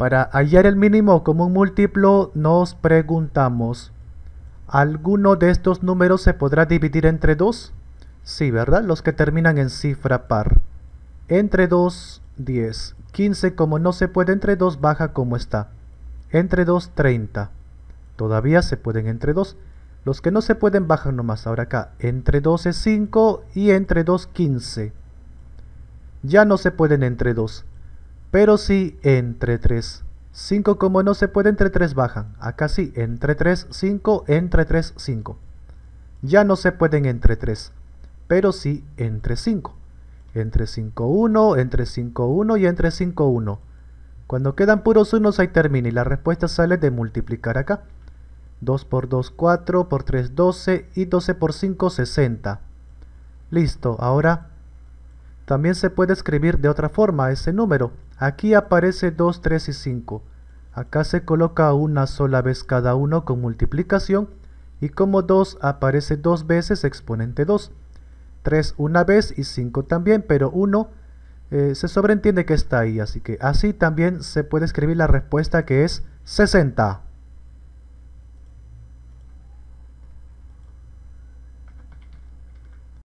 Para hallar el mínimo común múltiplo nos preguntamos, ¿alguno de estos números se podrá dividir entre 2? Sí, ¿verdad? Los que terminan en cifra par. Entre 2, 10. 15 como no se puede entre 2, baja como está. Entre 2, 30. Todavía se pueden entre 2. Los que no se pueden bajan nomás. Ahora acá, entre 2 es 5 y entre 2, 15. Ya no se pueden entre 2. Pero sí entre 3, 5 como no se puede entre 3 bajan. Acá sí, entre 3, 5, entre 3, 5. Ya no se pueden entre 3, pero sí entre 5. Entre 5, 1, entre 5, 1 y entre 5, 1. Cuando quedan puros unos ahí termina y la respuesta sale de multiplicar acá. 2 por 2, 4, por 3, 12 y 12 por 5, 60. Listo, ahora también se puede escribir de otra forma ese número. Aquí aparece 2, 3 y 5. Acá se coloca una sola vez cada uno con multiplicación y como 2 aparece dos veces exponente 2. 3 una vez y 5 también, pero 1 eh, se sobreentiende que está ahí, así que así también se puede escribir la respuesta que es 60.